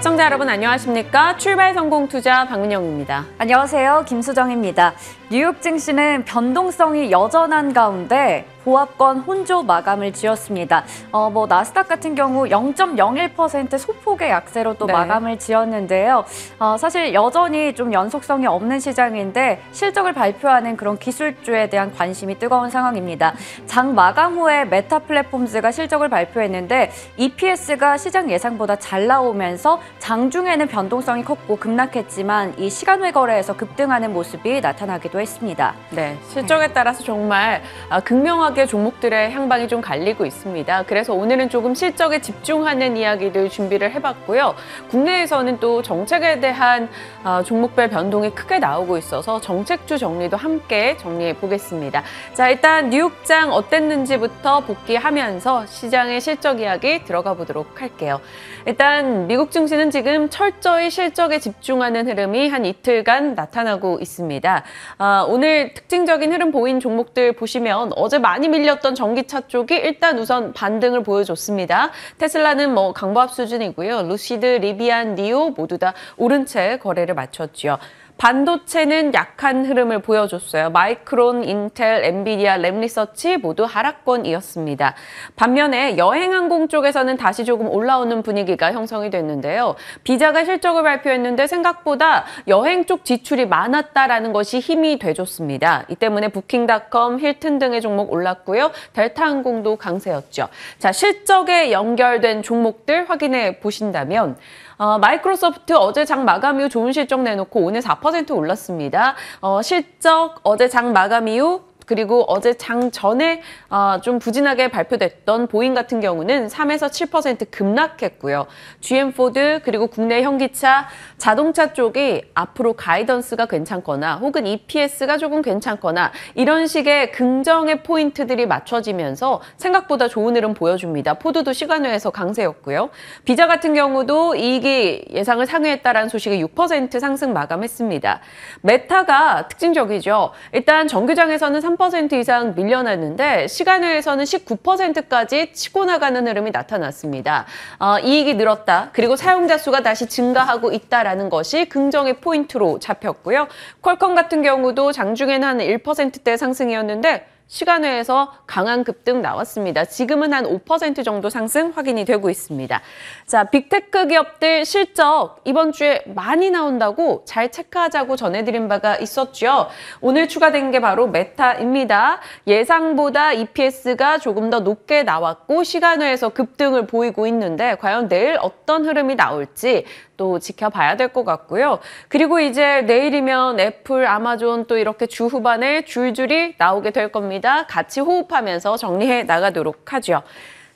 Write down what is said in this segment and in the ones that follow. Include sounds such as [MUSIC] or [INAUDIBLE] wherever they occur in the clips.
시청자 여러분 안녕하십니까? 출발 성공 투자 박민영입니다. 안녕하세요. 김수정입니다. 뉴욕 증시는 변동성이 여전한 가운데 보합권 혼조 마감을 지었습니다. 어, 뭐 나스닥 같은 경우 0.01% 소폭의 약세로 또 네. 마감을 지었는데요. 어, 사실 여전히 좀 연속성이 없는 시장인데 실적을 발표하는 그런 기술주에 대한 관심이 뜨거운 상황입니다. 장 마감 후에 메타 플랫폼즈가 실적을 발표했는데 EPS가 시장 예상보다 잘 나오면서 장중에는 변동성이 컸고 급락했지만 이 시간외 거래에서 급등하는 모습이 나타나기도 하 했습니다. 네, 실적에 따라서 정말 아, 극명하게 종목들의 향방이 좀 갈리고 있습니다. 그래서 오늘은 조금 실적에 집중하는 이야기를 준비를 해봤고요. 국내에서는 또 정책에 대한 아, 종목별 변동이 크게 나오고 있어서 정책주 정리도 함께 정리해 보겠습니다. 자, 일단 뉴욕장 어땠는지부터 복귀하면서 시장의 실적 이야기 들어가 보도록 할게요. 일단 미국 증시는 지금 철저히 실적에 집중하는 흐름이 한 이틀간 나타나고 있습니다. 아, 오늘 특징적인 흐름 보인 종목들 보시면 어제 많이 밀렸던 전기차 쪽이 일단 우선 반등을 보여줬습니다. 테슬라는 뭐 강보합 수준이고요. 루시드, 리비안, 니오 모두 다 오른 채 거래를 마쳤죠. 반도체는 약한 흐름을 보여줬어요. 마이크론, 인텔, 엔비디아, 램리서치 모두 하락권이었습니다. 반면에 여행항공 쪽에서는 다시 조금 올라오는 분위기가 형성이 됐는데요. 비자가 실적을 발표했는데 생각보다 여행 쪽 지출이 많았다라는 것이 힘이 돼줬습니다. 이 때문에 부킹닷컴, 힐튼 등의 종목 올랐고요. 델타항공도 강세였죠. 자, 실적에 연결된 종목들 확인해 보신다면 어, 마이크로소프트 어제 장 마감 이후 좋은 실적 내놓고 오늘 4% 올랐습니다. 어, 실적 어제 장 마감 이후 그리고 어제 장 전에 아, 좀 부진하게 발표됐던 보잉 같은 경우는 3에서 7% 급락했고요. GM 포드 그리고 국내 현기차, 자동차 쪽이 앞으로 가이던스가 괜찮거나 혹은 EPS가 조금 괜찮거나 이런 식의 긍정의 포인트들이 맞춰지면서 생각보다 좋은 흐름 보여줍니다. 포드도 시간 외에서 강세였고요. 비자 같은 경우도 이익이 예상을 상회했다라는 소식이 6% 상승 마감했습니다. 메타가 특징적이죠. 일단 정규장에서는 3 13% 이상 밀려났는데 시간외에서는 19%까지 치고 나가는 흐름이 나타났습니다. 어, 이익이 늘었다. 그리고 사용자 수가 다시 증가하고 있다라는 것이 긍정의 포인트로 잡혔고요. 퀄컴 같은 경우도 장중에는 한 1%대 상승이었는데 시간외에서 강한 급등 나왔습니다. 지금은 한 5% 정도 상승 확인이 되고 있습니다. 자, 빅테크 기업들 실적 이번 주에 많이 나온다고 잘 체크하자고 전해드린 바가 있었죠. 오늘 추가된 게 바로 메타입니다. 예상보다 EPS가 조금 더 높게 나왔고 시간외에서 급등을 보이고 있는데 과연 내일 어떤 흐름이 나올지 또 지켜봐야 될 것 같고요. 그리고 이제 내일이면 애플, 아마존 또 이렇게 주 후반에 줄줄이 나오게 될 겁니다. 같이 호흡하면서 정리해 나가도록 하죠.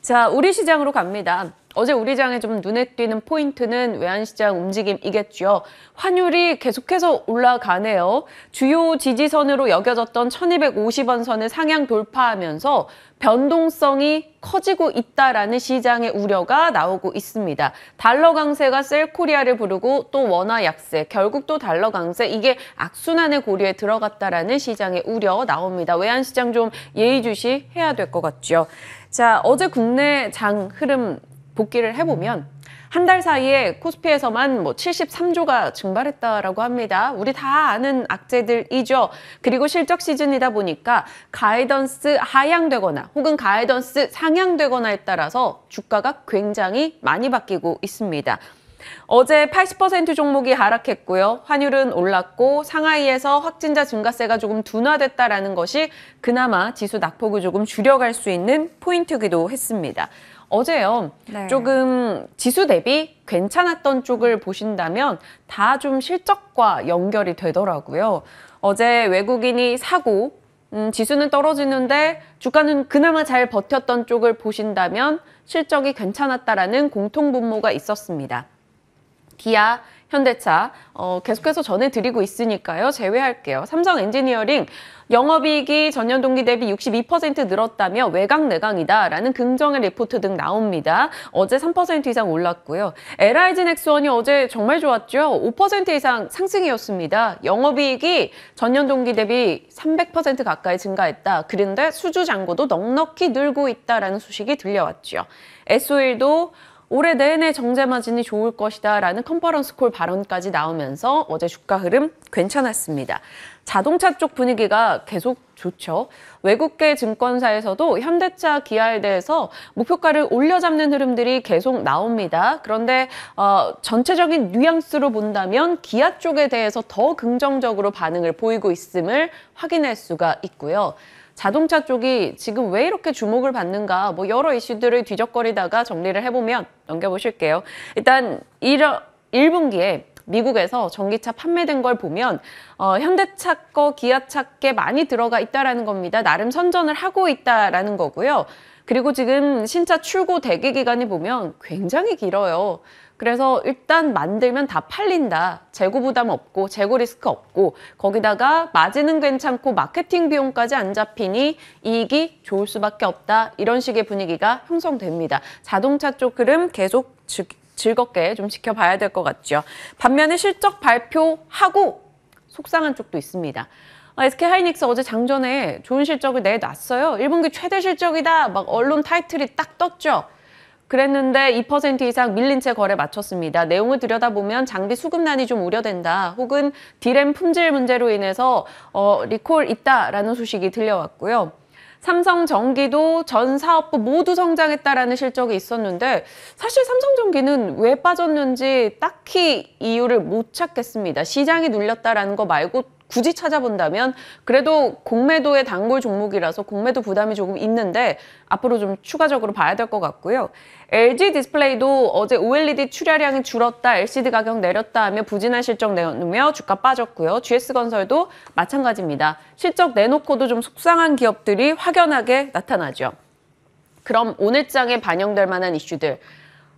자, 우리 시장으로 갑니다. 어제 우리 장에 좀 눈에 띄는 포인트는 외환시장 움직임이겠죠. 환율이 계속해서 올라가네요. 주요 지지선으로 여겨졌던 1250원 선을 상향 돌파하면서 변동성이 커지고 있다라는 시장의 우려가 나오고 있습니다. 달러 강세가 셀 코리아를 부르고 또 원화 약세, 결국 또 달러 강세 이게 악순환의 고리에 들어갔다라는 시장의 우려 나옵니다. 외환 시장 좀 예의주시해야 될 것 같죠. 자, 어제 국내 장 흐름 복귀를 해보면 한 달 사이에 코스피에서만 뭐 73조가 증발했다라고 합니다. 우리 다 아는 악재들이죠. 그리고 실적 시즌이다 보니까 가이던스 하향되거나 혹은 가이던스 상향되거나에 따라서 주가가 굉장히 많이 바뀌고 있습니다. 어제 80% 종목이 하락했고요. 환율은 올랐고 상하이에서 확진자 증가세가 조금 둔화됐다라는 것이 그나마 지수 낙폭을 조금 줄여갈 수 있는 포인트기도 했습니다. 어제요. 네. 조금 지수 대비 괜찮았던 쪽을 보신다면 다 좀 실적과 연결이 되더라고요. 어제 외국인이 사고 음, 지수는 떨어지는데 주가는 그나마 잘 버텼던 쪽을 보신다면 실적이 괜찮았다라는 공통 분모가 있었습니다. 기아, 현대차 어, 계속해서 전해드리고 있으니까요. 제외할게요. 삼성 엔지니어링 영업이익이 전년 동기 대비 62% 늘었다며 외곽 내강이다라는 긍정의 리포트 등 나옵니다. 어제 3% 이상 올랐고요. LIG넥스원이 어제 정말 좋았죠. 5% 이상 상승이었습니다. 영업이익이 전년 동기 대비 300% 가까이 증가했다. 그런데 수주 잔고도 넉넉히 늘고 있다라는 소식이 들려왔죠. SOL도 올해 내내 정제 마진이 좋을 것이다 라는 컨퍼런스 콜 발언까지 나오면서 어제 주가 흐름 괜찮았습니다. 자동차 쪽 분위기가 계속 좋죠. 외국계 증권사에서도 현대차, 기아에 대해서 목표가를 올려잡는 흐름들이 계속 나옵니다. 그런데 어, 전체적인 뉘앙스로 본다면 기아 쪽에 대해서 더 긍정적으로 반응을 보이고 있음을 확인할 수가 있고요. 자동차 쪽이 지금 왜 이렇게 주목을 받는가 뭐 여러 이슈들을 뒤적거리다가 정리를 해보면 넘겨보실게요. 일단 1, 1분기에 미국에서 전기차 판매된 걸 보면 어, 현대차 거, 기아차 께 많이 들어가 있다라는 겁니다. 나름 선전을 하고 있다라는 거고요. 그리고 지금 신차 출고 대기 기간이 보면 굉장히 길어요. 그래서 일단 만들면 다 팔린다. 재고 부담 없고 재고 리스크 없고 거기다가 마진은 괜찮고 마케팅 비용까지 안 잡히니 이익이 좋을 수밖에 없다. 이런 식의 분위기가 형성됩니다. 자동차 쪽 흐름 계속 즐, 즐겁게 좀 지켜봐야 될 것 같죠. 반면에 실적 발표하고 속상한 쪽도 있습니다. SK 하이닉스 어제 장전에 좋은 실적을 내놨어요. 1분기 최대 실적이다. 막 언론 타이틀이 딱 떴죠. 그랬는데 2% 이상 밀린 채 거래 마쳤습니다. 내용을 들여다보면 장비 수급난이 좀 우려된다. 혹은 디램 품질 문제로 인해서 어, 리콜 있다라는 소식이 들려왔고요. 삼성전기도 전 사업부 모두 성장했다라는 실적이 있었는데 사실 삼성전기는 왜 빠졌는지 딱히 이유를 못 찾겠습니다. 시장이 눌렸다라는 거 말고 굳이 찾아본다면 그래도 공매도의 단골 종목이라서 공매도 부담이 조금 있는데 앞으로 좀 추가적으로 봐야 될 것 같고요. LG 디스플레이도 어제 OLED 출하량이 줄었다, LCD 가격 내렸다 하며 부진한 실적 내놓으며 주가 빠졌고요. GS건설도 마찬가지입니다. 실적 내놓고도 좀 속상한 기업들이 확연하게 나타나죠. 그럼 오늘 장에 반영될 만한 이슈들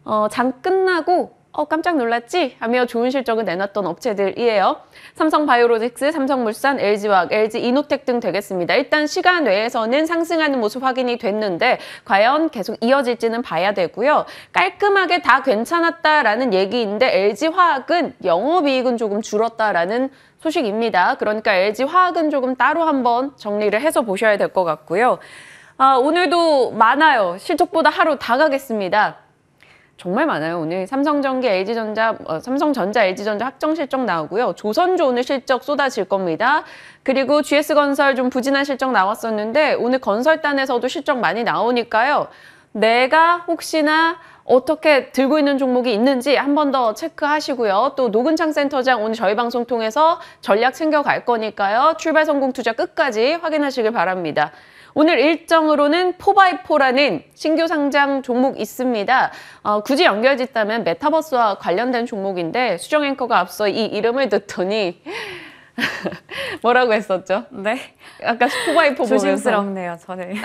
어, 장 끝나고 어, 깜짝 놀랐지? 하며 좋은 실적을 내놨던 업체들이에요. 삼성바이오로직스, 삼성물산, LG화학, LG이노텍 등 되겠습니다. 일단 시간 외에서는 상승하는 모습 확인이 됐는데 과연 계속 이어질지는 봐야 되고요. 깔끔하게 다 괜찮았다라는 얘기인데 LG화학은 영업이익은 조금 줄었다라는 소식입니다. 그러니까 LG화학은 조금 따로 한번 정리를 해서 보셔야 될 것 같고요. 아, 오늘도 많아요. 실적보다 하루 다 가겠습니다. 정말 많아요. 오늘 삼성전기, LG전자, 어, 삼성전자, LG전자 확정 실적 나오고요. 조선조 오늘 실적 쏟아질 겁니다. 그리고 GS건설 좀 부진한 실적 나왔었는데 오늘 건설단에서도 실적 많이 나오니까요. 내가 혹시나 어떻게 들고 있는 종목이 있는지 한 번 더 체크하시고요. 또 노근창 센터장 오늘 저희 방송 통해서 전략 챙겨갈 거니까요. 출발 성공 투자 끝까지 확인하시길 바랍니다. 오늘 일정으로는 4x4라는 신규 상장 종목 있습니다. 어, 굳이 연결 짓다면 메타버스와 관련된 종목인데 수정 앵커가 앞서 이 이름을 듣더니 [LAUGHS] 뭐라고 했었죠? 네. 아까 4x4 보면서. 조심스럽네요, 저는. [LAUGHS] 네.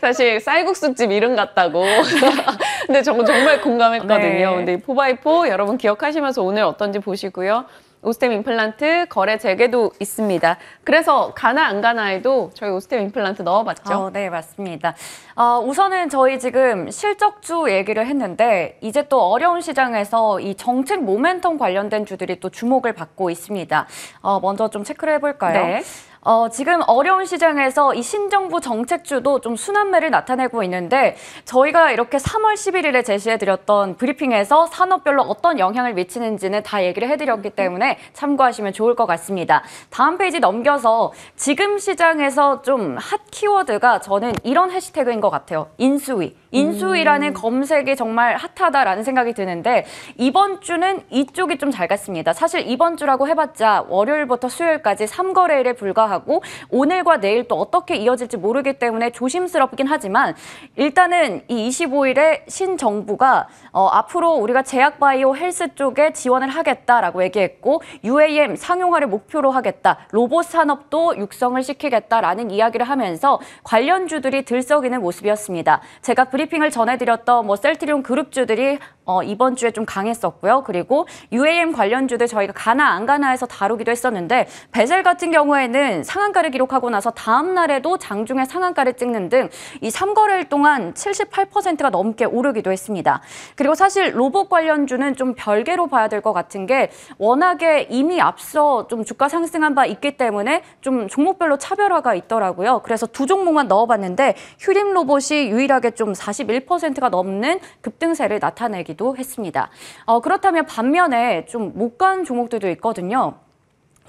사실 쌀국수집 이름 같다고. [LAUGHS] 근데 정말 공감했거든요. 네. 근데 4x4 여러분 기억하시면서 오늘 어떤지 보시고요. 오스템 임플란트 거래 재개도 있습니다. 그래서 가나 안 가나에도 저희 오스템 임플란트 넣어봤죠? 어, 네, 맞습니다. 어, 우선은 저희 지금 실적주 얘기를 했는데 이제 또 어려운 시장에서 이 정책 모멘텀 관련된 주들이 또 주목을 받고 있습니다. 어, 먼저 좀 체크를 해볼까요? 네. 어, 지금 어려운 시장에서 이 신정부 정책주도 좀 순환매를 나타내고 있는데 저희가 이렇게 3월 11일에 제시해드렸던 브리핑에서 산업별로 어떤 영향을 미치는지는 다 얘기를 해드렸기 때문에 참고하시면 좋을 것 같습니다. 다음 페이지 넘겨서 지금 시장에서 좀 핫 키워드가 저는 이런 해시태그인 것 같아요. 인수위. 인수위라는 음. 검색이 정말 핫하다라는 생각이 드는데 이번 주는 이쪽이 좀 잘 갔습니다. 사실 이번 주라고 해봤자 월요일부터 수요일까지 3거래일에 불과 하고 오늘과 내일 또 어떻게 이어질지 모르기 때문에 조심스럽긴 하지만 일단은 이 25일에 신정부가 어, 앞으로 우리가 제약바이오 헬스 쪽에 지원을 하겠다라고 얘기했고 UAM 상용화를 목표로 하겠다. 로봇 산업도 육성을 시키겠다라는 이야기를 하면서 관련주들이 들썩이는 모습이었습니다. 제가 브리핑을 전해드렸던 뭐 셀트리온 그룹주들이 어, 이번 주에 좀 강했었고요. 그리고 UAM 관련주들 저희가 가나 안 가나에서 다루기도 했었는데 베젤 같은 경우에는 상한가를 기록하고 나서 다음 날에도 장중에 상한가를 찍는 등 이 3거래일 동안 78%가 넘게 오르기도 했습니다. 그리고 사실 로봇 관련주는 좀 별개로 봐야 될 것 같은 게 워낙에 이미 앞서 좀 주가 상승한 바 있기 때문에 좀 종목별로 차별화가 있더라고요. 그래서 두 종목만 넣어봤는데 휴림 로봇이 유일하게 좀 41%가 넘는 급등세를 나타내기도 했습니다. 어, 그렇다면 반면에 좀 못 간 종목들도 있거든요.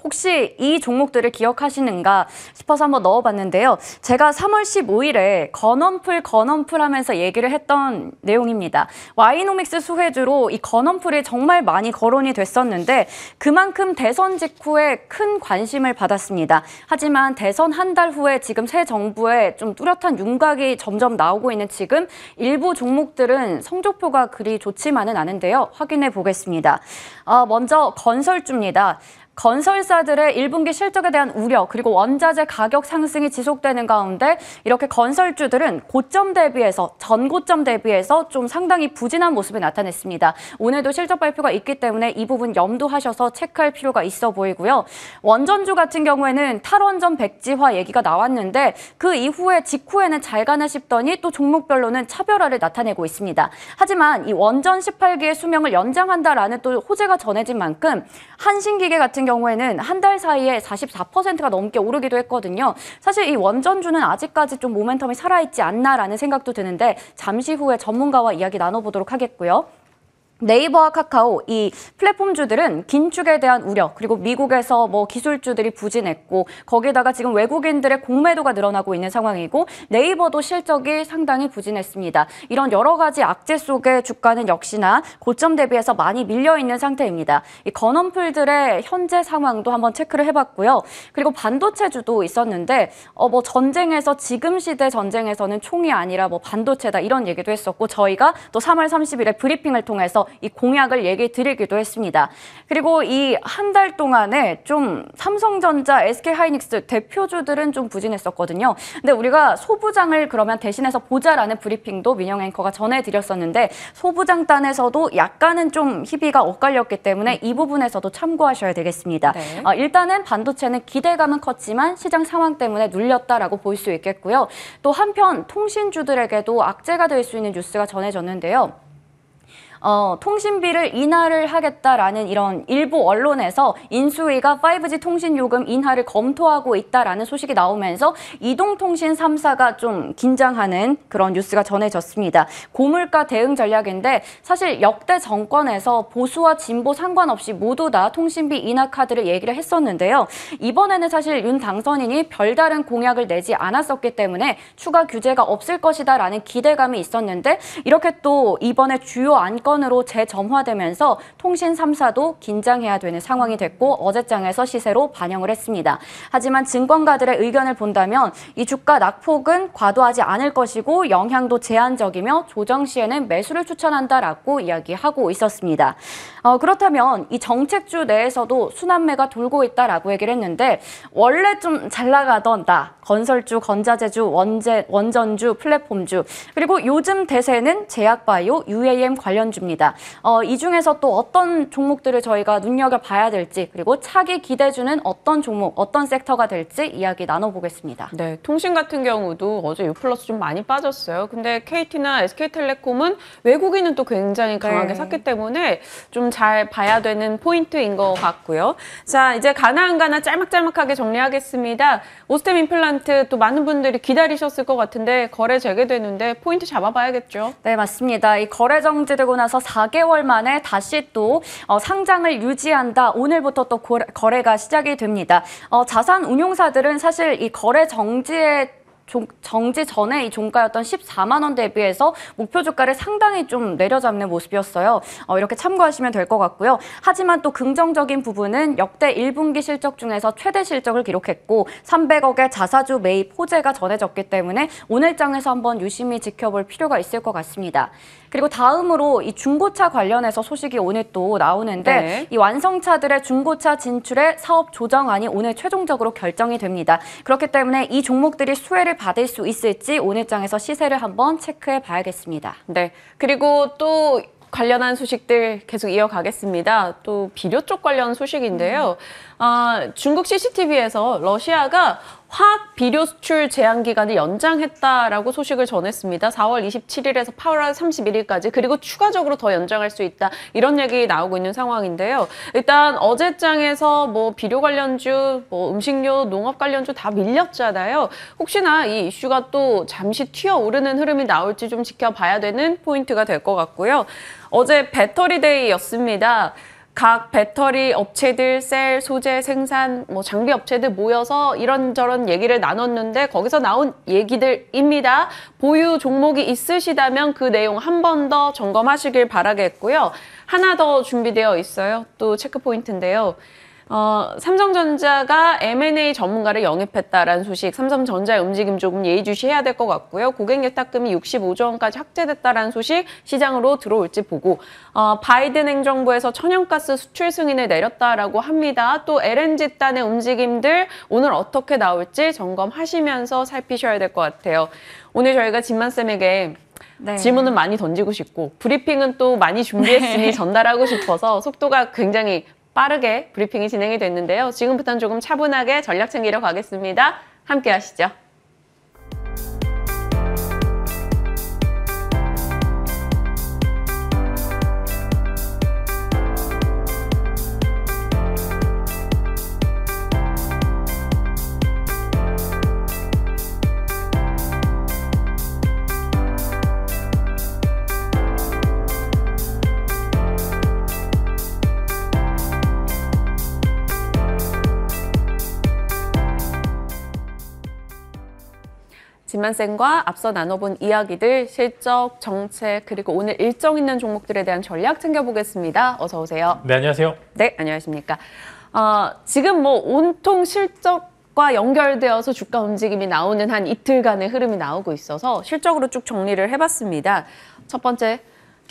혹시 이 종목들을 기억하시는가 싶어서 한번 넣어봤는데요. 제가 3월 15일에 건원풀 건원풀 하면서 얘기를 했던 내용입니다. 와이노믹스 수혜주로 이 건원풀이 정말 많이 거론이 됐었는데 그만큼 대선 직후에 큰 관심을 받았습니다. 하지만 대선 한 달 후에 지금 새 정부에 좀 뚜렷한 윤곽이 점점 나오고 있는 지금 일부 종목들은 성적표가 그리 좋지만은 않은데요. 확인해 보겠습니다. 어, 먼저 건설주입니다. 건설사들의 1분기 실적에 대한 우려 그리고 원자재 가격 상승이 지속되는 가운데 이렇게 건설주들은 고점 대비해서 전고점 대비해서 좀 상당히 부진한 모습이 나타냈습니다. 오늘도 실적 발표가 있기 때문에 이 부분 염두하셔서 체크할 필요가 있어 보이고요. 원전주 같은 경우에는 탈원전 백지화 얘기가 나왔는데 그 이후에 직후에는 잘 가나 싶더니 또 종목별로는 차별화를 나타내고 있습니다. 하지만 이 원전 18기의 수명을 연장한다라는 또 호재가 전해진 만큼 한신기계 같은 경우 경우에는 한 달 사이에 44%가 넘게 오르기도 했거든요. 사실 이 원전주는 아직까지 좀 모멘텀이 살아있지 않나라는 생각도 드는데 잠시 후에 전문가와 이야기 나눠보도록 하겠고요. 네이버와 카카오 이 플랫폼주들은 긴축에 대한 우려 그리고 미국에서 뭐 기술주들이 부진했고 거기다가 지금 외국인들의 공매도가 늘어나고 있는 상황이고 네이버도 실적이 상당히 부진했습니다. 이런 여러 가지 악재 속에 주가는 역시나 고점 대비해서 많이 밀려 있는 상태입니다. 이 건원풀들의 현재 상황도 한번 체크를 해봤고요. 그리고 반도체주도 있었는데 어뭐 전쟁에서 지금 시대 전쟁에서는 총이 아니라 뭐 반도체다 이런 얘기도 했었고 저희가 또 3월 30일에 브리핑을 통해서 이 공약을 얘기 드리기도 했습니다. 그리고 이 한 달 동안에 좀 삼성전자, SK하이닉스 대표주들은 좀 부진했었거든요. 근데 우리가 소부장을 그러면 대신해서 보자라는 브리핑도 민영 앵커가 전해드렸었는데 소부장 단에서도 약간은 좀 희비가 엇갈렸기 때문에 이 부분에서도 참고하셔야 되겠습니다. 네. 어, 일단은 반도체는 기대감은 컸지만 시장 상황 때문에 눌렸다라고 볼 수 있겠고요. 또 한편 통신주들에게도 악재가 될 수 있는 뉴스가 전해졌는데요. 어, 통신비를 인하를 하겠다라는 이런 일부 언론에서 인수위가 5G 통신 요금 인하를 검토하고 있다라는 소식이 나오면서 이동통신 3사가 좀 긴장하는 그런 뉴스가 전해졌습니다. 고물가 대응 전략인데 사실 역대 정권에서 보수와 진보 상관없이 모두 다 통신비 인하 카드를 얘기를 했었는데요. 이번에는 사실 윤 당선인이 별다른 공약을 내지 않았었기 때문에 추가 규제가 없을 것이다라는 기대감이 있었는데 이렇게 또 이번에 주요 안건 정권으로 재점화되면서 통신 3사도 긴장해야 되는 상황이 됐고 어제장에서 시세로 반영을 했습니다. 하지만 증권가들의 의견을 본다면 이 주가 낙폭은 과도하지 않을 것이고 영향도 제한적이며 조정 시에는 매수를 추천한다라고 이야기하고 있었습니다. 어, 그렇다면 이 정책주 내에서도 순환매가 돌고 있다라고 얘기를 했는데 원래 좀 잘 나가던 나 건설주, 건자재주, 원재, 원전주, 플랫폼주 그리고 요즘 대세는 제약바이오, UAM 관련주 있습니다. 어, 이 중에서 또 어떤 종목들을 저희가 눈여겨봐야 될지 그리고 차기 기대주는 어떤 종목, 어떤 섹터가 될지 이야기 나눠보겠습니다. 네, 통신 같은 경우도 어제 유플러스 좀 많이 빠졌어요. 근데 KT나 SK텔레콤은 외국인은 또 굉장히 강하게 네. 샀기 때문에 좀 잘 봐야 되는 포인트인 것 같고요. 자, 이제 가나안가나 짤막짤막하게 정리하겠습니다. 오스템 임플란트 또 많은 분들이 기다리셨을 것 같은데 거래 재개되는데 포인트 잡아봐야겠죠? 네, 맞습니다. 이 거래 정지되고 나서 나서 4개월 만에 다시 또 어, 상장을 유지한다. 오늘부터 또 고, 거래가 시작이 됩니다. 어, 자산 운용사들은 사실 이 거래 정지에 정지 전에 이 종가였던 14만 원 대비해서 목표 주가를 상당히 좀 내려잡는 모습이었어요. 어, 이렇게 참고하시면 될 것 같고요. 하지만 또 긍정적인 부분은 역대 1분기 실적 중에서 최대 실적을 기록했고 300억의 자사주 매입 호재가 전해졌기 때문에 오늘 장에서 한번 유심히 지켜볼 필요가 있을 것 같습니다. 그리고 다음으로 이 중고차 관련해서 소식이 오늘 또 나오는데 네. 이 완성차들의 중고차 진출의 사업 조정안이 오늘 최종적으로 결정이 됩니다. 그렇기 때문에 이 종목들이 수혜를 받을 수 있을지 오늘 장에서 시세를 한번 체크해 봐야겠습니다. 네. 그리고 또 관련한 소식들 계속 이어가겠습니다. 또 비료 쪽 관련 소식인데요. 음. 아, 중국 CCTV에서 러시아가 화학 비료 수출 제한 기간을 연장했다라고 소식을 전했습니다. 4월 27일에서 8월 31일까지 그리고 추가적으로 더 연장할 수 있다 이런 얘기 나오고 있는 상황인데요. 일단 어제장에서 뭐 비료 관련주, 뭐 음식료, 농업 관련주 다 밀렸잖아요. 혹시나 이 이슈가 또 잠시 튀어오르는 흐름이 나올지 좀 지켜봐야 되는 포인트가 될 것 같고요. 어제 배터리데이였습니다. 각 배터리 업체들, 셀, 소재, 생산, 뭐 장비 업체들 모여서 이런저런 얘기를 나눴는데 거기서 나온 얘기들입니다. 보유 종목이 있으시다면 그 내용 한 번 더 점검하시길 바라겠고요. 하나 더 준비되어 있어요. 또 체크포인트인데요. 어, 삼성전자가 M&A 전문가를 영입했다라는 소식, 삼성전자의 움직임 조금 예의주시해야 될 것 같고요. 고객 예탁금이 65조 원까지 확대됐다라는 소식 시장으로 들어올지 보고 어, 바이든 행정부에서 천연가스 수출 승인을 내렸다라고 합니다. 또 LNG 단의 움직임들 오늘 어떻게 나올지 점검하시면서 살피셔야 될 것 같아요. 오늘 저희가 진만 쌤에게 네. 질문은 많이 던지고 싶고 브리핑은 또 많이 준비했으니 [LAUGHS] 네. 전달하고 싶어서 속도가 굉장히 빠르게 브리핑이 진행이 됐는데요. 지금부터는 조금 차분하게 전략 챙기러 가겠습니다. 함께 하시죠. 진만쌤과 앞서 나눠본 이야기들, 실적, 정책, 그리고 오늘 일정 있는 종목들에 대한 전략 챙겨보겠습니다. 어서 오세요. 네, 안녕하세요. 네, 안녕하십니까. 어, 지금 뭐 온통 실적 과 연결되어서 주가 움직임이 나오는 한 이틀간의 흐름이 나오고 있어서 실적으로 쭉 정리를 해봤습니다. 첫 번째,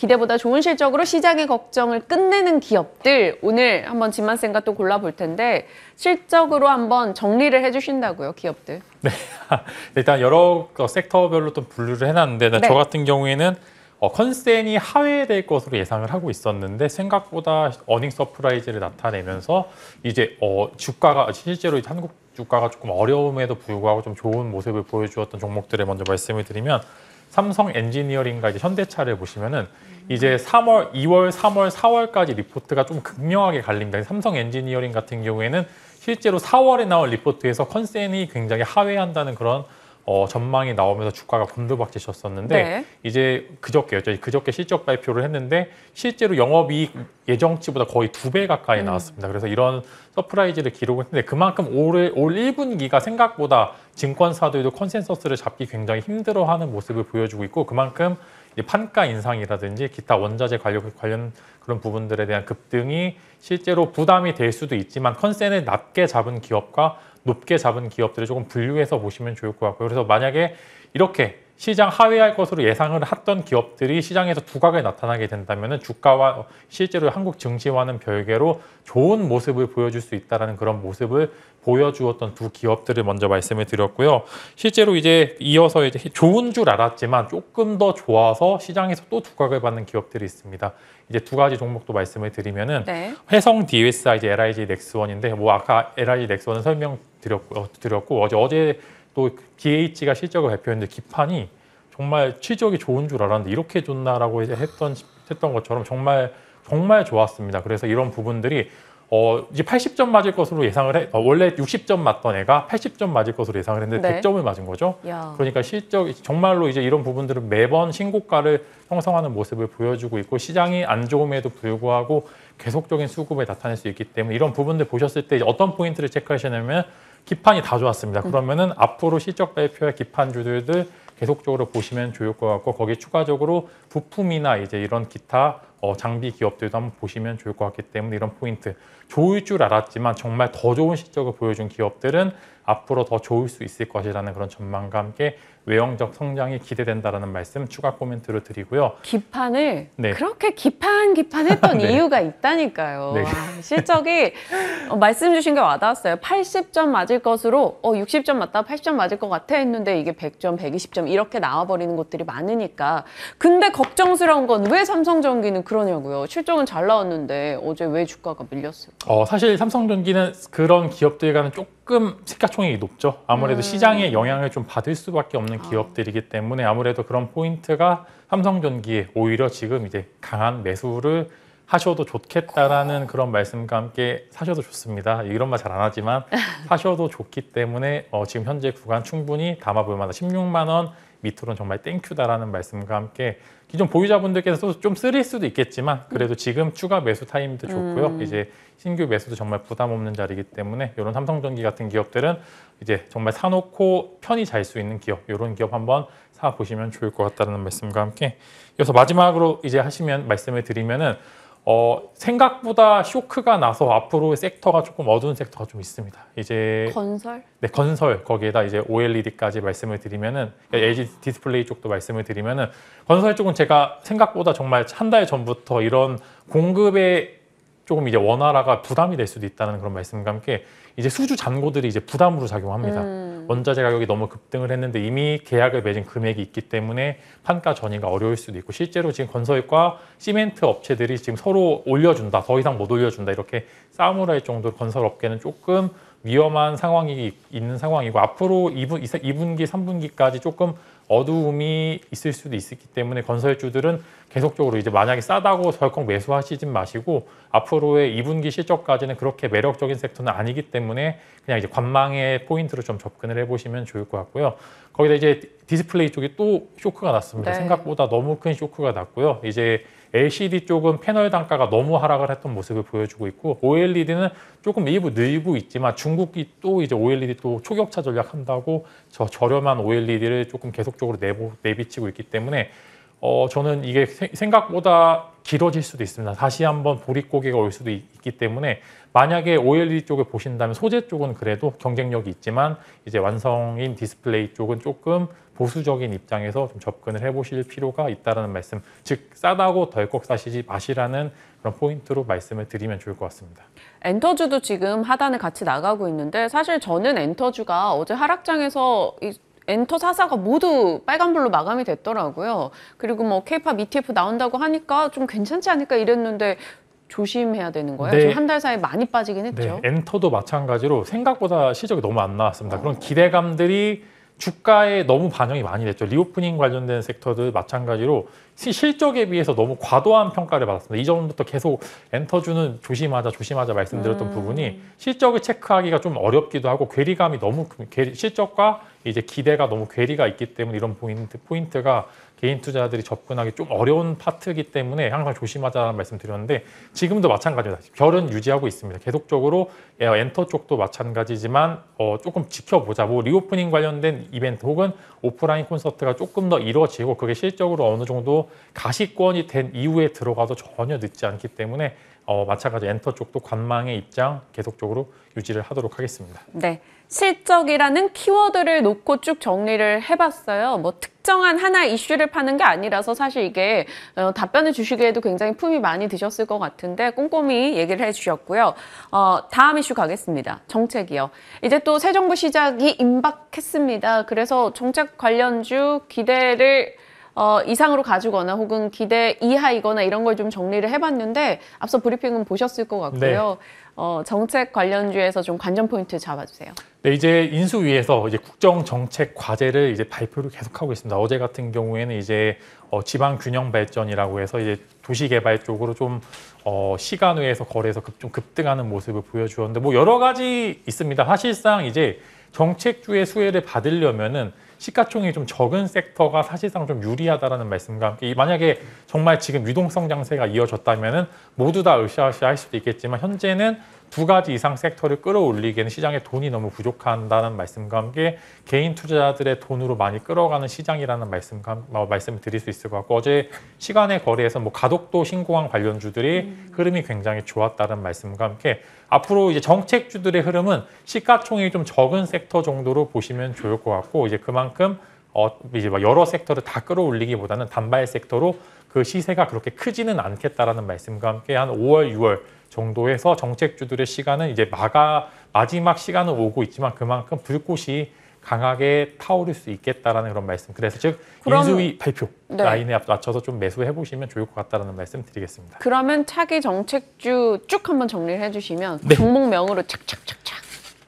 기대보다 좋은 실적으로 시장의 걱정을 끝내는 기업들 오늘 한번 진만쌤과 또 골라볼 텐데 실적으로 한번 정리를 해주신다고요 기업들 네 [LAUGHS] 일단 여러 어, 섹터별로 좀 분류를 해놨는데 네. 저 같은 경우에는 어, 컨센이 하회될 것으로 예상을 하고 있었는데 생각보다 어닝 서프라이즈를 나타내면서 이제 어, 주가가 실제로 한국 주가가 조금 어려움에도 불구하고 좀 좋은 모습을 보여주었던 종목들을 먼저 말씀을 드리면 삼성 엔지니어링과 이제 현대차를 보시면은 이제 3월, 2월, 3월, 4월까지 리포트가 좀 극명하게 갈립니다. 삼성 엔지니어링 같은 경우에는 실제로 4월에 나올 리포트에서 컨센이 굉장히 하회한다는 그런 어, 전망이 나오면서 주가가 곤두박질쳤었는데 네. 이제 그저께였죠. 그저께 실적 발표를 했는데 실제로 영업이익 예정치보다 거의 두 배 가까이 음. 나왔습니다. 음. 그래서 이런 서프라이즈를 기록했는데 그만큼 올해 올 1분기가 생각보다 증권사들도 컨센서스를 잡기 굉장히 힘들어하는 모습을 보여주고 있고 그만큼 이 판가 인상이라든지 기타 원자재 관련, 관련 그런 부분들에 대한 급등이 실제로 부담이 될 수도 있지만 컨센을 낮게 잡은 기업과 높게 잡은 기업들을 조금 분류해서 보시면 좋을 것 같고요. 그래서 만약에 이렇게 시장 하회할 것으로 예상을 했던 기업들이 시장에서 두각에 나타나게 된다면 주가와 실제로 한국 증시와는 별개로 좋은 모습을 보여줄 수 있다는 그런 모습을 보여주었던 두 기업들을 먼저 말씀을 드렸고요. 실제로 이제 이어서 이제 좋은 줄 알았지만 조금 더 좋아서 시장에서 또 두각을 받는 기업들이 있습니다. 이제 두 가지 종목도 말씀을 드리면은 네. 회성 DSI, 이제 LIG 넥스원인데 뭐 아까 LIG 넥스원은 설명 드렸고, 어, 드렸고 어제 어제 또 DH가 실적을 발표했는데 기판이 정말 취적이 좋은 줄 알았는데 이렇게 좋나라고 이제 했던 했던 것처럼 정말 정말 좋았습니다. 그래서 이런 부분들이 어, 이제 80점 맞을 것으로 예상을 해. 어, 원래 60점 맞던 애가 80점 맞을 것으로 예상을 했는데 네. 100점을 맞은 거죠. 야. 그러니까 실적 정말로 이제 이런 부분들은 매번 신고가를 형성하는 모습을 보여주고 있고 시장이 안 좋음에도 불구하고 계속적인 수급에 나타낼 수 있기 때문에 이런 부분들 보셨을 때 이제 어떤 포인트를 체크하시냐면 기판이 다 좋았습니다. 그러면은 앞으로 실적 발표의 기판주들들 계속적으로 보시면 좋을 것 같고 거기에 추가적으로 부품이나 이제 이런 기타 어, 장비 기업들도 한번 보시면 좋을 것 같기 때문에 이런 포인트 좋을 줄 알았지만 정말 더 좋은 실적을 보여준 기업들은 앞으로 더 좋을 수 있을 것이라는 그런 전망과 함께 외형적 성장이 기대된다라는 말씀 추가 코멘트를 드리고요. 기판을 네. 그렇게 기판 기판했던 [LAUGHS] 네. 이유가 있다니까요. 네. 아, 실적이 어, 말씀 주신 게 와닿았어요. 80점 맞을 것으로 어 60점 맞다 80점 맞을 것 같아 했는데 이게 100점, 120점 이렇게 나와버리는 것들이 많으니까 근데 걱정스러운 건 왜 삼성전기는 그러냐고요. 실적은 잘 나왔는데 어제 왜 주가가 밀렸을까? 어, 사실 삼성전기는 그런 기업들과는 조금 조금 시가총액이 높죠. 아무래도 음. 시장의 영향을 좀 받을 수밖에 없는 아. 기업들이기 때문에 아무래도 그런 포인트가 삼성전기에 오히려 지금 이제 강한 매수를 하셔도 좋겠다라는 그런 말씀과 함께 사셔도 좋습니다. 이런 말 잘 안 하지만 [LAUGHS] 사셔도 좋기 때문에 어, 지금 현재 구간 충분히 담아볼 만한 16만 원 밑으로는 정말 땡큐다라는 말씀과 함께 기존 보유자분들께서 도좀 쓰릴 수도 있겠지만 그래도 음. 지금 추가 매수 타임도 좋고요. 음. 이제 신규 매수도 정말 부담 없는 자리이기 때문에 이런 삼성전기 같은 기업들은 이제 정말 사놓고 편히 잘 수 있는 기업 이런 기업 한번 사 보시면 좋을 것 같다는 말씀과 함께 이어서 마지막으로 이제 하시면 말씀을 드리면은 어, 생각보다 쇼크가 나서 앞으로 섹터가 조금 어두운 섹터가 좀 있습니다. 이제 건설? 네, 건설 거기에다 이제 OLED까지 말씀을 드리면은 LG 그러니까 음. 디스플레이 쪽도 말씀을 드리면은 건설 쪽은 제가 생각보다 정말 한 달 전부터 이런 공급의 조금 이제 원활화가 부담이 될 수도 있다는 그런 말씀과 함께 이제 수주 잔고들이 이제 부담으로 작용합니다. 음. 원자재 가격이 너무 급등을 했는데 이미 계약을 맺은 금액이 있기 때문에 판가 전이가 어려울 수도 있고 실제로 지금 건설과 시멘트 업체들이 지금 서로 올려준다 더 이상 못 올려준다 이렇게 싸움을 할 정도로 건설 업계는 조금 위험한 상황이 있는 상황이고 앞으로 2분, 2분기, 3분기까지 조금 어두움이 있을 수도 있기 때문에 건설주들은 계속적으로 이제 만약에 싸다고 설컥매수하시지 마시고 앞으로의 2분기 실적까지는 그렇게 매력적인 섹터는 아니기 때문에 그냥 이제 관망의 포인트로 좀 접근을 해보시면 좋을 것 같고요. 거기다 이제 디스플레이 쪽이 또 쇼크가 났습니다. 네. 생각보다 너무 큰 쇼크가 났고요. 이제 LCD 쪽은 패널 단가가 너무 하락을 했던 모습을 보여주고 있고 OLED는 조금 일부 늘고 있지만 중국이 또 이제 OLED 또 초격차 전략한다고 저 저렴한 OLED를 조금 계속적으로 내보, 내비치고 있기 때문에 어, 저는 이게 생각보다 길어질 수도 있습니다. 다시 한번 보릿고개가 올 수도 있기 때문에 만약에 OLED 쪽을 보신다면 소재 쪽은 그래도 경쟁력이 있지만 이제 완성인 디스플레이 쪽은 조금 보수적인 입장에서 좀 접근을 해보실 필요가 있다라는 말씀, 즉 싸다고 덜컥 사시지 마시라는 그런 포인트로 말씀을 드리면 좋을 것 같습니다. 엔터주도 지금 하단에 같이 나가고 있는데 사실 저는 엔터주가 어제 하락장에서 이 엔터 사사가 모두 빨간불로 마감이 됐더라고요. 그리고 뭐 케이팝 ETF 나온다고 하니까 좀 괜찮지 않을까 이랬는데 조심해야 되는 거예요? 네. 한달 사이 많이 빠지긴 네, 했죠. 네. 엔터도 마찬가지로 생각보다 실적이 너무 안 나왔습니다. 어. 그런 기대감들이 주가에 너무 반영이 많이 됐죠. 리오프닝 관련된 섹터들 마찬가지로 실적에 비해서 너무 과도한 평가를 받았습니다. 이전부터 계속 엔터주는 조심하자 조심하자 말씀드렸던 음. 부분이 실적을 체크하기가 좀 어렵기도 하고 괴리감이 너무 실적과 이제 기대가 너무 괴리가 있기 때문에 이런 포인트, 포인트가 개인 투자들이 접근하기 좀 어려운 파트이기 때문에 항상 조심하자는 말씀 드렸는데 지금도 마찬가지입니다. 결은 유지하고 있습니다. 계속적으로 예, 엔터 쪽도 마찬가지지만 어, 조금 지켜보자. 뭐 리오프닝 관련된 이벤트 혹은 오프라인 콘서트가 조금 더 이루어지고 그게 실적으로 어느 정도 가시권이 된 이후에 들어가도 전혀 늦지 않기 때문에 어, 마찬가지 엔터 쪽도 관망의 입장 계속적으로 유지를 하도록 하겠습니다. 네. 실적이라는 키워드를 놓고 쭉 정리를 해봤어요. 뭐 특정한 하나 의 이슈를 파는 게 아니라서 사실 이게 어, 답변을 주시기에도 굉장히 품이 많이 드셨을 것 같은데 꼼꼼히 얘기를 해주셨고요. 어, 다음 이슈 가겠습니다. 정책이요. 이제 또 새 정부 시작이 임박했습니다. 그래서 정책 관련주 기대를 어, 이상으로 가지거나 혹은 기대 이하이거나 이런 걸 좀 정리를 해봤는데 앞서 브리핑은 보셨을 것 같고요. 네. 어, 정책 관련주에서 좀 관전 포인트 잡아주세요. 네, 이제 인수위에서 이제 국정 정책 과제를 이제 발표를 계속하고 있습니다. 어제 같은 경우에는 이제 어, 지방 균형 발전이라고 해서 이제 도시 개발 쪽으로 좀 어, 시간 외에서 거래해서 급, 좀 급등하는 모습을 보여주었는데 뭐 여러 가지 있습니다. 사실상 이제 정책주의 수혜를 받으려면은 시가총액이 좀 적은 섹터가 사실상 좀 유리하다라는 말씀과 함께 만약에 정말 지금 유동성 장세가 이어졌다면은 모두 다 으쌰으쌰 할 수도 있겠지만 현재는 두 가지 이상 섹터를 끌어올리기에는 시장에 돈이 너무 부족한다는 말씀과 함께 개인 투자자들의 돈으로 많이 끌어가는 시장이라는 말씀, 어, 말씀을 드릴 수 있을 것 같고 어제 시간의 거래에서 뭐 가덕도 신공항 관련주들이 음. 흐름이 굉장히 좋았다는 말씀과 함께 앞으로 이제 정책주들의 흐름은 시가총액이 좀 적은 섹터 정도로 보시면 좋을 것 같고 이제 그만큼 어, 이제 뭐 여러 섹터를 다 끌어올리기보다는 단발 섹터로 그 시세가 그렇게 크지는 않겠다라는 말씀과 함께 한 5월, 6월 정도에서 정책주들의 시간은 이제 마가 마지막 시간은 오고 있지만 그만큼 불꽃이 강하게 타오를 수 있겠다라는 그런 말씀. 그래서 즉 그럼, 인수위 발표 네. 라인에 맞춰서 좀 매수해 보시면 좋을 것 같다라는 말씀 드리겠습니다. 그러면 차기 정책주 쭉 한번 정리 해주시면 네. 종목명으로 착착착착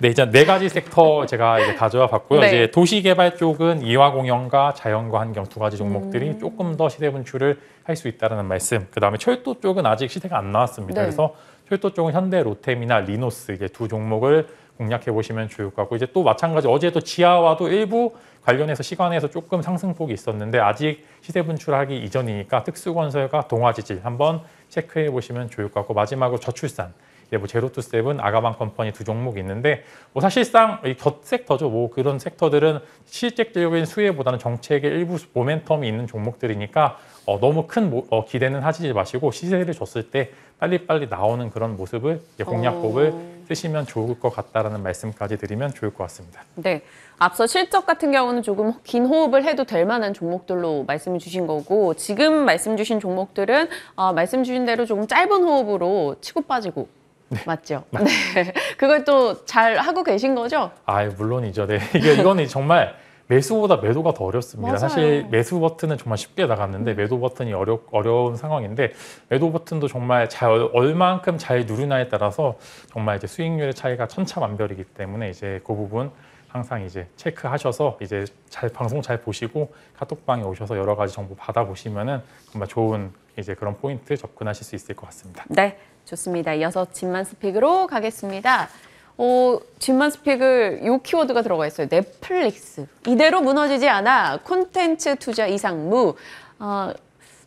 네, 이제 네 가지 섹터 제가 이제 가져와 봤고요. 네. 이제 도시개발 쪽은 이화공영과 자연과 환경 두 가지 종목들이 음. 조금 더시대 분출을 할 수 있다는 말씀. 그 다음에 철도 쪽은 아직 시세가 안 나왔습니다. 네. 그래서 철도 쪽은 현대 로템이나 리노스 이제 두 종목을 공략해 보시면 좋을 것 같고 이제 또 마찬가지 어제 도 지하와도 일부 관련해서 시간에서 조금 상승폭이 있었는데 아직 시세 분출하기 이전이니까 특수건설과 동화지질 한번 체크해 보시면 좋을 것 같고 마지막으로 저출산 제뭐 제로 투 세븐, 아가방 컴퍼니 두 종목이 있는데 뭐 사실상 이곁 섹터죠. 뭐 그런 섹터들은 실질적인 수혜보다는 정책의 일부 모멘텀이 있는 종목들이니까 어, 너무 큰 모, 어, 기대는 하지 마시고 시세를 줬을 때 빨리빨리 나오는 그런 모습을 이제 공략법을 오. 어. 쓰시면 좋을 것 같다라는 말씀까지 드리면 좋을 것 같습니다. 네. 앞서 실적 같은 경우는 조금 긴 호흡을 해도 될 만한 종목들로 말씀 주신 거고 지금 말씀 주신 종목들은 어, 말씀 주신 대로 조금 짧은 호흡으로 치고 빠지고 네. 맞죠? 네. 네. [LAUGHS] 그걸 또 잘 하고 계신 거죠? 아, 물론이죠. 네. 이게 이거는 정말 매수보다 매도가 더 어렵습니다. 맞아요. 사실 매수 버튼은 정말 쉽게 나갔는데 음. 매도 버튼이 어려, 어려운 상황인데 매도 버튼도 정말 잘 얼만큼 잘누르나에 따라서 정말 이제 수익률의 차이가 천차만별이기 때문에 이제 그 부분 항상 이제 체크하셔서 이제 잘 방송 잘 보시고 카톡방에 오셔서 여러 가지 정보 받아보시면은 정말 좋은 이제 그런 포인트 접근하실 수 있을 것 같습니다. 네, 좋습니다. 이어서 집만 스픽으로 가겠습니다. 어, 집만 스픽을 요 키워드가 들어가 있어요. 넷플릭스. 이대로 무너지지 않아. 콘텐츠 투자 이상무. 어,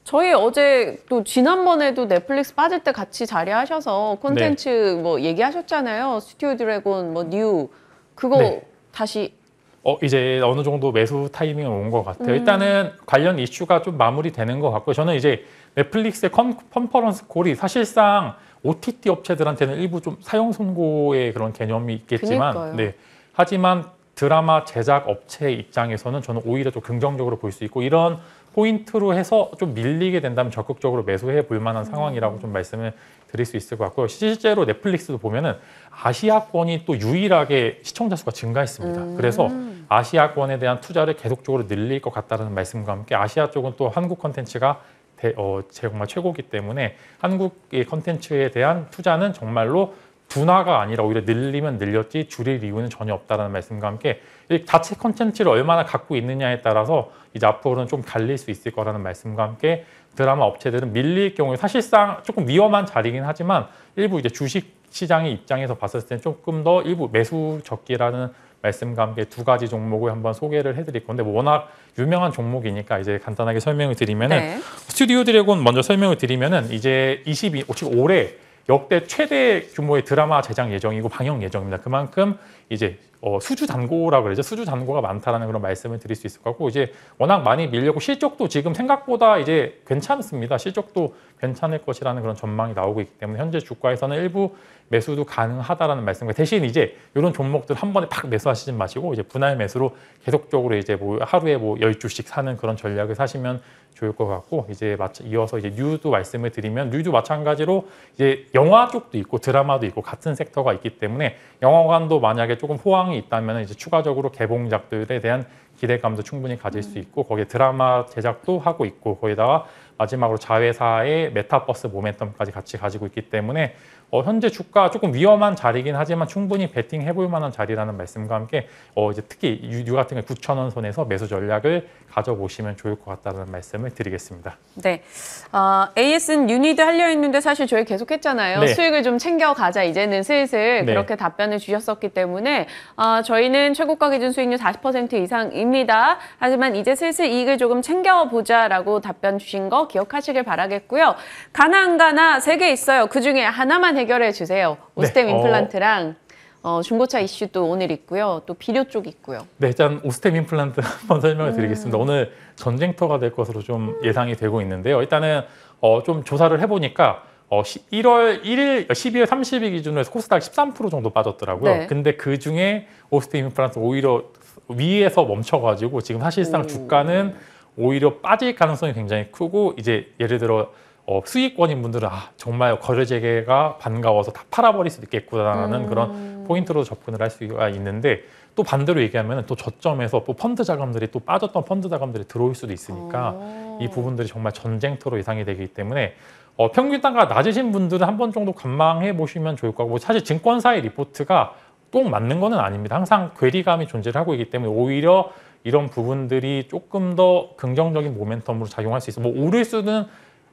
저희 어제 또 지난번에도 넷플릭스 빠질 때 같이 자리하셔서 콘텐츠 네. 뭐 얘기하셨잖아요. 스튜디오 드래곤 뭐 뉴. 그거 네. 다시 어 이제 어느 정도 매수 타이밍이 온것 같아요. 음. 일단은 관련 이슈가 좀 마무리되는 것 같고 저는 이제 넷플릭스의 컨퍼런스 콜이 사실상 OTT 업체들한테는 일부 좀 사용 선고의 그런 개념이 있겠지만 그니까요. 네. 하지만 드라마 제작 업체 입장에서는 저는 오히려 좀 긍정적으로 볼 수 있고 이런 포인트로 해서 좀 밀리게 된다면 적극적으로 매수해 볼 만한 음. 상황이라고 좀 말씀을 드릴 수 있을 것 같고요. 실제로 넷플릭스도 보면은 아시아권이 또 유일하게 시청자 수가 증가했습니다. 음. 그래서 아시아권에 대한 투자를 계속적으로 늘릴 것 같다는 말씀과 함께 아시아 쪽은 또 한국 컨텐츠가 대, 어, 정말 최고기 때문에 한국의 컨텐츠에 대한 투자는 정말로 분화가 아니라 오히려 늘리면 늘렸지 줄일 이유는 전혀 없다는 말씀과 함께 자체 컨텐츠를 얼마나 갖고 있느냐에 따라서 이제 앞으로는 좀 갈릴 수 있을 거라는 말씀과 함께 드라마 업체들은 밀릴 경우에 사실상 조금 위험한 자리긴 하지만 일부 이제 주식 시장의 입장에서 봤을 때는 조금 더 일부 매수 적기라는 말씀과 함께 두 가지 종목을 한번 소개를 해드릴 건데 뭐 워낙 유명한 종목이니까 이제 간단하게 설명을 드리면은 네. 스튜디오 드래곤 먼저 설명을 드리면은 이제 22, 즉 올해 역대 최대 규모의 드라마 제작 예정이고 방영 예정입니다. 그만큼 이제 어, 수주 잔고라 그러죠. 수주 잔고가 많다라는 그런 말씀을 드릴 수 있을 것 같고 이제 워낙 많이 밀려고 실적도 지금 생각보다 이제 괜찮습니다. 실적도 괜찮을 것이라는 그런 전망이 나오고 있기 때문에 현재 주가에서는 일부 매수도 가능하다라는 말씀과 대신 이제 이런 종목들 한 번에 팍 매수하시지 마시고 이제 분할 매수로 계속적으로 이제 뭐 하루에 뭐 열주씩 사는 그런 전략을 사시면 좋을 것 같고 이제 이어서 이제 뉴도 말씀을 드리면 뉴도 마찬가지로 이제 영화 쪽도 있고 드라마도 있고 같은 섹터가 있기 때문에 영화관도 만약에 조금 호황 상황이 있다면 이제 추가적으로 개봉작들에 대한 기대감도 충분히 가질 수 음. 있고 거기에 드라마 제작도 하고 있고 거기다가 마지막으로 자회사의 메타버스 모멘텀까지 같이 가지고 있기 때문에 어, 현재 주가 조금 위험한 자리긴 하지만 충분히 베팅해 볼 만한 자리라는 말씀과 함께 어, 이제 특히 유류 같은 경우 9천 원 선에서 매수 전략을 가져보시면 좋을 것 같다는 말씀을 드리겠습니다. 네. 어, 아, AS는 유니드 할려 했는데 사실 저희 계속 했잖아요. 네. 수익을 좀 챙겨가자 이제는 슬슬 네. 그렇게 답변을 주셨었기 때문에 어, 저희는 최고가 기준 수익률 40% 이상입니다. 하지만 이제 슬슬 이익을 조금 챙겨보자라고 답변 주신 거 기억하시길 바라겠고요. 가나 안 가나 세 개 있어요. 그중에 하나만 해결해 주세요. 네. 오스템 네. 임플란트랑 어, 중고차 이슈도 오늘 있고요. 또 비료 쪽 있고요. 네, 일단 오스템 임플란트 [LAUGHS] 한번 설명을 드리겠습니다. 음. 오늘 전쟁터가 될 것으로 좀 예상이 되고 있는데요. 일단은 어, 좀 조사를 해보니까 어, 1월 1일, 12월 어, 30일 기준으로 해서 코스닥 13% 정도 빠졌더라고요. 네. 근데 그 중에 오스템 임플란트 오히려 위에서 멈춰가지고 지금 사실상 오. 주가는 오히려 빠질 가능성이 굉장히 크고 이제 예를 들어 어, 수익권인 분들은 아, 정말 거래재개가 반가워서 다 팔아버릴 수도 있겠구나라는 음. 그런 포인트로 접근을 할 수가 있는데 또 반대로 얘기하면 또 저점에서 또 펀드 자금들이 또 빠졌던 펀드 자금들이 들어올 수도 있으니까 오. 어. 이 부분들이 정말 전쟁터로 예상이 되기 때문에 어, 평균 단가 낮으신 분들은 한 번 정도 관망해 보시면 좋을 거고 뭐 사실 증권사의 리포트가 꼭 맞는 거는 아닙니다. 항상 괴리감이 존재를 하고 있기 때문에 오히려 이런 부분들이 조금 더 긍정적인 모멘텀으로 작용할 수 있어. 뭐 오를 수는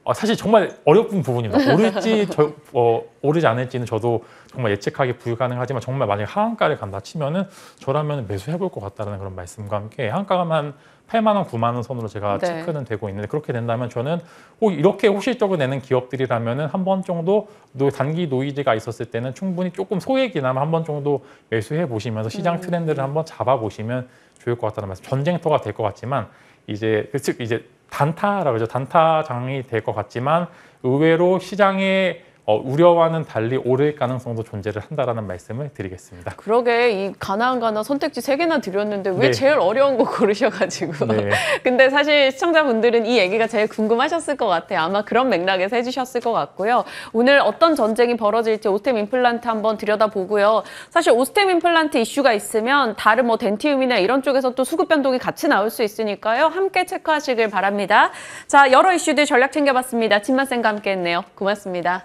아, 사실 정말 어려운 부분입니다. [LAUGHS] 오를지 저, 어, 오르지 않을지는 저도 정말 예측하기 불가능하지만 정말 만약 에 하한가를 간다 치면은 저라면 매수해볼 것 같다는 그런 말씀과 함께 하한가만 8만 원, 9만 원 선으로 제가 네. 체크는 되고 있는데 그렇게 된다면 저는 혹 이렇게 호실적으로 내는 기업들이라면은 한 번 정도 단기 노이즈가 있었을 때는 충분히 조금 소액이나마 한 번 정도 매수해 보시면서 시장 음. 트렌드를 한번 잡아 보시면 좋을 것 같다는 말씀. 전쟁터가 될 것 같지만 이제 그, 즉 이제 단타라고 그러죠. 단타장이 될 것 같지만 의외로 시장에 어, 우려와는 달리 오를 가능성도 존재를 한다라는 말씀을 드리겠습니다. 그러게 이 가나안 가나 선택지 세 개나 드렸는데 왜 네. 제일 어려운 거 고르셔가지고. 네. [LAUGHS] 근데 사실 시청자분들은 이 얘기가 제일 궁금하셨을 것 같아요. 아마 그런 맥락에서 해주셨을 것 같고요. 오늘 어떤 전쟁이 벌어질지 오스템 임플란트 한번 들여다보고요. 사실 오스템 임플란트 이슈가 있으면 다른 뭐 덴티움이나 이런 쪽에서 또 수급 변동이 같이 나올 수 있으니까요. 함께 체크하시길 바랍니다. 자 여러 이슈들 전략 챙겨봤습니다. 진맛쌤과 함께했네요. 고맙습니다.